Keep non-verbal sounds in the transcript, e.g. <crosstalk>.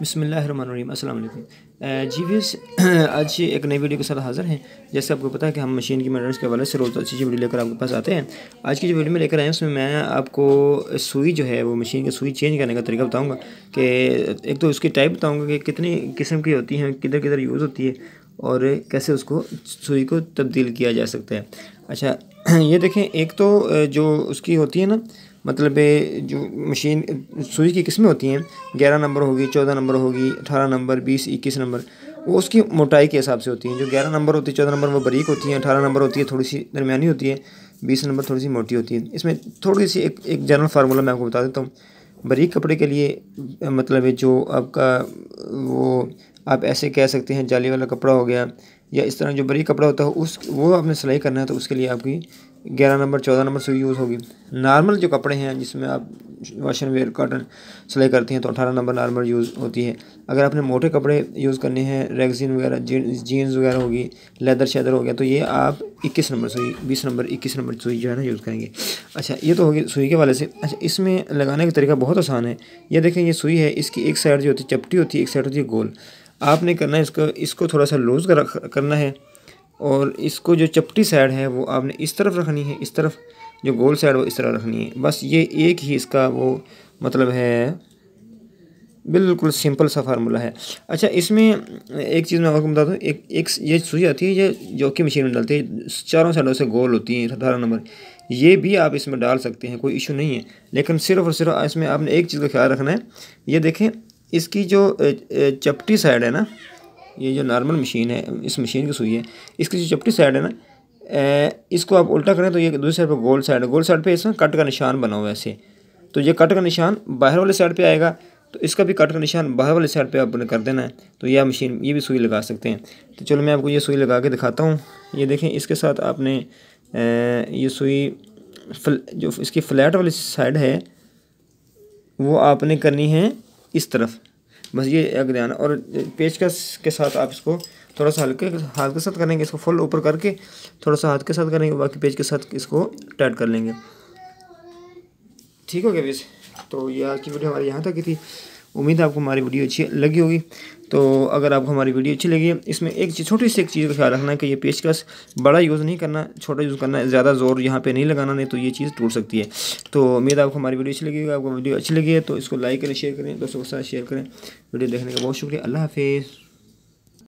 बसमीम अस्सलाम वालेकुम जी वीस <clears throat> आज एक नई वीडियो के साथ हाज़िर हैं जैसे आपको पता है कि हम मशीन की मेंटेनेंस के हवाले से रोज़ अच्छी अच्छी वीडियो लेकर आपके पास आते हैं आज की जो वीडियो में लेकर आए हैं उसमें मैं आपको सुई जो है वो मशीन की सुई चेंज करने का तरीका बताऊँगा कि एक तो उसकी टाइप बताऊँगा कि कितनी किस्म की होती हैं किधर किधर यूज़ होती है और कैसे उसको सुई को तब्दील किया जा सकता है अच्छा <clears throat> ये देखें एक तो जो उसकी होती है ना मतलब जो मशीन सुई की किस्में होती हैं ग्यारह नंबर होगी चौदह नंबर होगी अठारह नंबर बीस इक्कीस नंबर वो उसकी मोटाई के हिसाब से होती हैं जो ग्यारह नंबर होती है चौदह नंबर वो बरीक होती हैं अठारह नंबर होती है थोड़ी सी दरमियानी होती है बीस नंबर थोड़ी सी मोटी होती है इसमें थोड़ी सी एक एक जनरल फार्मूला मैं आपको बता देता हूँ बरीक कपड़े के लिए मतलब जो आपका वो आप ऐसे कह सकते हैं जाली वाला कपड़ा हो गया या इस तरह जो बड़ी कपड़ा होता है उस वो आपने सिलाई करना है तो उसके लिए आपकी ग्यारह नंबर चौदह नंबर सुई यूज़ होगी नॉर्मल जो कपड़े हैं जिसमें आप वाशन वेयर कॉटन सिलाई करती हैं तो अठारह नंबर नॉर्मल यूज़ होती है अगर आपने मोटे कपड़े यूज़ करने हैं रेगजीन वगैरह जीन्स वगैरह होगी लेदर शेदर हो गया तो ये आप इक्कीस नंबर सुई बीस नंबर इक्कीस नंबर सुई जो है ना यूज़ करेंगे अच्छा ये तो होगी सुई के वाले से अच्छा इसमें लगाने का तरीका बहुत आसान है यह देखें ये सुई है इसकी एक साइड जो होती है चपटी होती है एक साइड होती है गोल आपने करना है इसको इसको थोड़ा सा लूज़ कर करना है और इसको जो चपटी साइड है वो आपने इस तरफ रखनी है इस तरफ जो गोल साइड वो इस तरह रखनी है बस ये एक ही इसका वो मतलब है बिल्कुल सिंपल सा फार्मूला है अच्छा इसमें एक चीज़ मैं आपको बता दूँ एक एक ये सुई आती है ये जो कि मशीन में डालती है चारों साइडों से गोल होती है अठारह नंबर ये भी आप इसमें डाल सकते हैं कोई इशू नहीं है लेकिन सिर्फ और सिर्फ इसमें आपने एक चीज़ का ख्याल रखना है ये देखें इसकी जो चपटी साइड है ना ये जो नॉर्मल मशीन है इस मशीन की सुई है इसकी जो चपटी साइड है ना इसको आप उल्टा करें तो ये दूसरी साइड पर गोल साइड गोल साइड पे इसमें कट का निशान बना हुआ है ऐसे तो ये कट का निशान बाहर वाले साइड पे आएगा तो इसका भी कट का निशान बाहर वाले साइड पे आपने कर देना है तो यह मशीन ये भी सुई लगा सकते हैं तो चलो मैं आपको ये सुई लगा के दिखाता हूँ ये देखें इसके साथ आपने ये सुई फ्ल, जो इसकी फ्लैट वाली साइड है वो आपने करनी है इस तरफ बस ये एक ध्यान और पेचकस के साथ आप इसको थोड़ा सा हल्के हाथ के साथ करेंगे इसको फुल ऊपर करके थोड़ा सा हाथ के साथ करेंगे बाकी पेज के साथ इसको टाइट कर लेंगे ठीक हो गया बीस तो ये आज की वीडियो हमारी यहाँ तक की थी उम्मीद है आपको हमारी वीडियो अच्छी लगी होगी तो अगर आपको हमारी वीडियो अच्छी लगी है इसमें एक छोटी सी एक चीज़ का ख्याल रखना है कि ये पेचकस बड़ा यूज़ नहीं करना छोटा यूज़ करना है ज़्यादा जोर यहाँ पे नहीं लगाना नहीं तो ये चीज़ टूट सकती है तो उम्मीद आपको हमारी वीडियो अच्छी लगी आपको वीडियो अच्छी लगी है तो इसको लाइक करें शेयर करें दोस्तों के साथ शेयर करें वीडियो देखने का बहुत शुक्रिया अल्लाह हाफिज़